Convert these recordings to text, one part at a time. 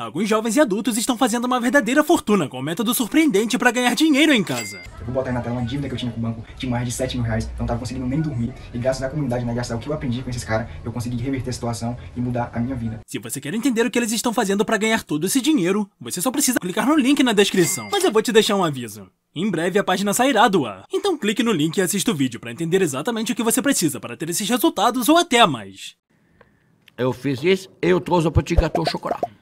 Alguns jovens e adultos estão fazendo uma verdadeira fortuna com um método surpreendente para ganhar dinheiro em casa. Eu vou botar aí na tela uma dívida que eu tinha com o banco de mais de 7 mil reais, não tava conseguindo nem dormir, e graças à comunidade, né, graças ao que eu aprendi com esses caras, eu consegui reverter a situação e mudar a minha vida. Se você quer entender o que eles estão fazendo para ganhar todo esse dinheiro, você só precisa clicar no link na descrição. Mas eu vou te deixar um aviso. Em breve a página sairá do ar, então clique no link e assista o vídeo para entender exatamente o que você precisa para ter esses resultados ou até mais. Eu fiz isso, eu trouxe para ti gato chocolate.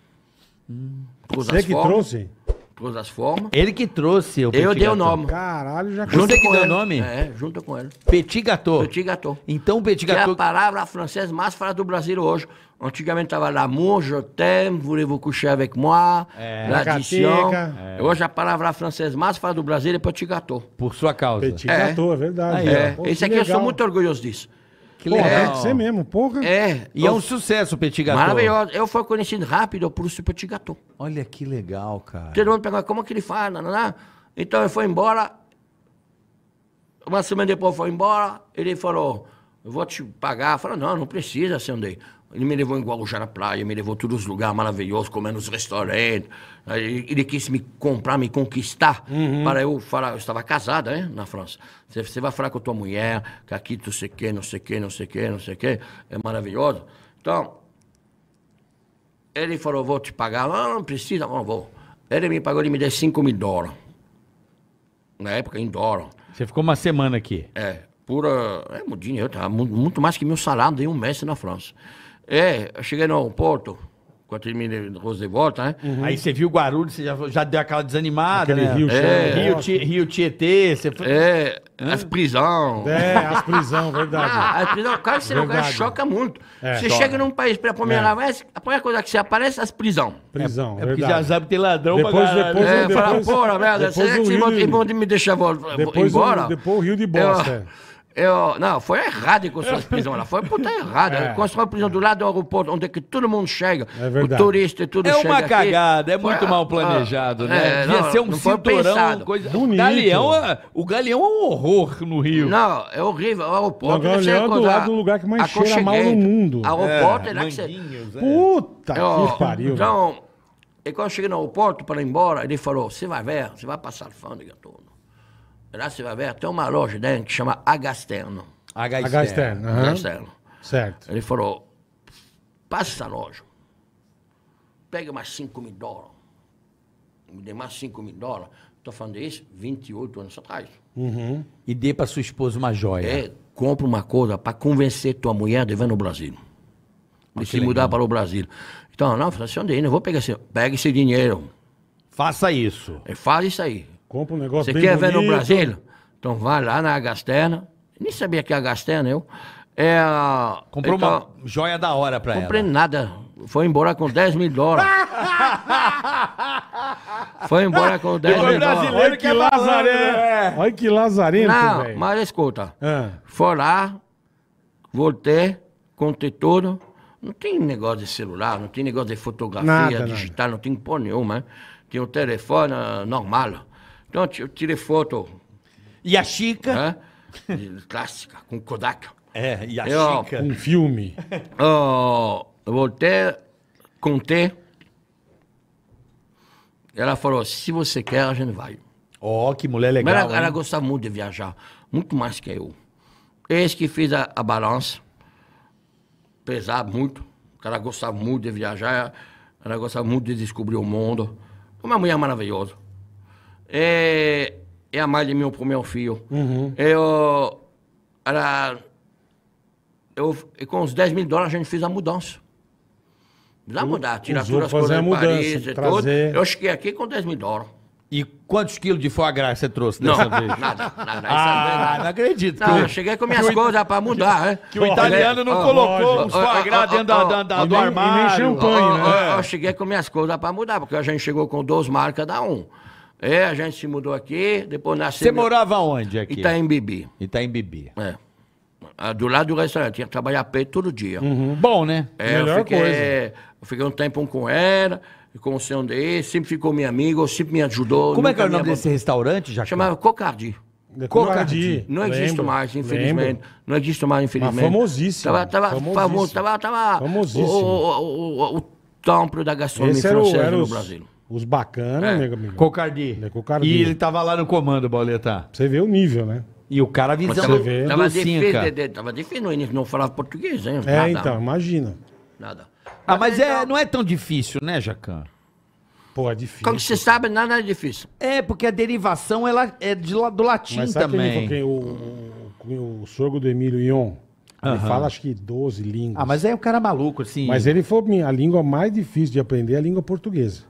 Hum, Você que formas, trouxe? todas as formas. Ele que trouxe o Eu dei o nome. Caralho, já Junto Você que deu o nome? É, junto com ele. Petit Gâteau. Petit Gâteau. Então, Petit Gâteau... Que é a palavra francesa mais falada do Brasil hoje. Antigamente estava l'amour, je t'aime, voulez-vous coucher avec moi, é, l'addition. É. Hoje a palavra francesa mais falada do Brasil é petit gâteau. Por sua causa. Petit gâteau, é verdade. É. Pô, Esse aqui legal. eu sou muito orgulhoso disso. Que legal. Porra, é você mesmo, porra. É. E é um sucesso o Petit Gâteau. Maravilhoso. Eu fui conhecido rápido por esse Petit Gâteau. Olha que legal, cara. Todo mundo pergunta como é que ele faz, Então ele foi embora. Uma semana depois foi embora. Ele falou, eu vou te pagar. Eu falei, não, não precisa, Sandei. Assim, ele me levou em Guarujá na praia, me levou a todos os lugares maravilhosos, comendo nos restaurantes. Ele, quis me comprar, me conquistar, uhum. para eu falar. Eu estava casada, né, na França. Você, vai falar com a tua mulher, que aqui tu sei que, não sei que, não sei que, não sei que, é maravilhoso. Então, ele falou: vou te pagar. Ah, não precisa, não vou. Ele me pagou, ele me deu 5 mil dólares. Na época, em dólar. Você ficou uma semana aqui? É, pura. É, dinheiro, tá muito mais que meu salário em um mês na França. É, cheguei no Porto, quando terminei o Rosa de Volta, né? Uhum. Aí você viu Guarulhos, você já, já deu aquela desanimada, Aquele né? Rio, é, Rio, Tietê, Rio Tietê, você foi... É, Hã? as prisão. É, as prisão, verdade. Ah, as prisão, cara, você verdade. não choca muito. É, você chega num país pra comer é. vez, a primeira coisa que você aparece é as prisão. É, prisão, é, é porque já sabe que tem ladrão depois, pra depois, é, depois, fala, porra, merda, será que vocês vão me deixar depois embora? O, depois o Rio de Bosta, eu, é. Eu, não, foi errado em construir a prisão lá. Foi puta errada. É. Construir a prisão do lado do aeroporto, onde é que todo mundo chega. É verdade. O turista e tudo é chega. É uma cagada, é muito foi, mal planejado, ah, né? É, Devia não, ser um cinturão, coisa. Bonito. Galeão, é- o Galeão é um horror no Rio. Não, é horrível. É o aeroporto. Não, o Galeão é do lado do lugar que mais cheira mal no mundo. Aeroporto é, lá que você. Puta eu, que pariu. Então, e quando eu cheguei no aeroporto para ir embora, ele falou: você vai ver, você vai passar alfândega, gatuno. Lá você vai ver, tem uma loja dentro né, que chama Agasterno. Agasterno. Agasterno. Certo. Ele falou, passa essa loja, pega mais 5 mil dólares. Me dê mais 5 mil dólares. Estou falando isso 28 anos atrás. Uhum. E dê para sua esposa uma joia. É, compra uma coisa para convencer tua mulher de vir no Brasil. De ah, se mudar legal. para o Brasil. Então, não, Francisco, eu assim, né, vou pegar esse, pega esse dinheiro. Faça isso. É, faz isso aí. Compra um negócio Você quer bonito. ver no Brasil? Então vai lá na Agastena. Nem sabia que é Agastena eu. É, Comprou então, uma joia da hora pra comprei ela. Comprei nada. Foi embora com 10 mil dólares. Foi embora com 10 mil dólares. Olha que é lazarento. Né? É. Olha que lazarento, Não, mas escuta. Ah. Foi lá, voltei, contei tudo. Não tem negócio de celular, não tem negócio de fotografia, nada, digital, nada. não tem por nenhuma. Né? Tinha um telefone ah, normal. Então eu tirei foto. E a Chica? Clássica, com Kodak. É, e a é, eu, Chica? Um filme. Eu, voltei, contei. Ela falou: se você quer, a gente vai. Ó, oh, que mulher legal. Mas ela, ela gostava muito de viajar, muito mais que eu. Eis que fiz a, a balança, pesar muito. Ela gostava muito de viajar, ela gostava muito de descobrir o mundo. Uma mulher maravilhosa é, é a de mim pro meu filho. Uhum. Eu, era, eu, com os 10 mil dólares a gente fez a mudança. a mudar, tirar todas as coisas a mudança, Paris, trazer... Eu cheguei aqui com 10 mil dólares. E quantos quilos de foie gras você trouxe dessa não, vez? Nada, nada. É ah, não acredito. Não, eu cheguei com minhas coisas para mudar, né? Que o italiano não colocou os foie gras dentro do armário. E nem champanhe, né? Eu cheguei com minhas coisas para mudar, porque a gente chegou com duas marcas da um. É, a gente se mudou aqui, depois nasceu... Você meu... morava onde aqui? Itaim Bibi. É. Ah, do lado do restaurante, tinha que trabalhar peito todo dia. Uhum. Bom, né? É, Melhor eu fiquei, coisa. Eu fiquei um tempo com ela, com o senhor dele, sempre ficou meu amigo, sempre me ajudou. Como é que era o nome desse restaurante, já? Chamava Cocardi. Cocardi. Não existe mais, infelizmente. Não existe mais, infelizmente. Mas famosíssimo. Tava, tava famoso, tava, tava famosíssimo. O, o, o, o, templo da gastronomia francesa no Brasil. Os bacanas, é. amigo. Cocardi. Cocardi. E ele tava lá no comando, Boleta. Você vê o nível, né? E o cara visão você vê, tava, defesa, de, tava defendendo, ele não falava português, hein? É, Nada. então, imagina. Nada. Ah, mas, mas é, não é tão difícil, né, Jacan? Pô, é difícil. Como você sabe, nada é difícil. É, porque a derivação ela é de, do latim Mas sabe também. Que ele, é o, o, o sogro do Emílio Ion. Uhum. Ele fala acho que 12 línguas. Ah, mas é um cara maluco, assim. Mas ele foi a língua mais difícil de aprender é a língua portuguesa.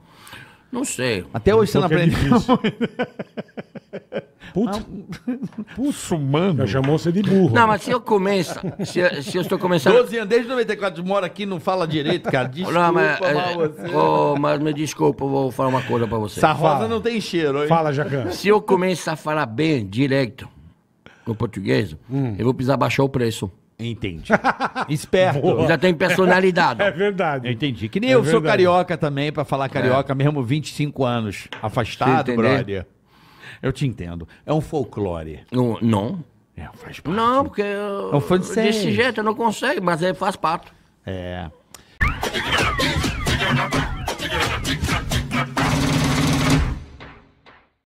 Não sei. Até hoje você não aprende. É Putz, mano. Já chamou você de burro. Não, mas se eu começo, se, se eu estou começando... 12 anos, desde 94, mora aqui, não fala direito, cara. Desculpa, não, mas, é, assim. oh, mas me desculpa, vou falar uma coisa pra você. Essa rosa não tem cheiro, hein? Fala, Jacan. Se eu começar a falar bem, direto, no português, hum. eu vou precisar baixar o preço. Entendi. Esperto. Boa. Já tem personalidade. É verdade. Eu entendi. Que nem é eu verdade. sou carioca também, pra falar é. carioca, é. mesmo 25 anos afastado, brother. Eu te entendo. É um folclore. Não. não. É, faz parte. Não, porque. Eu, é um desse jeito, não consegue, mas ele é, faz parte. É.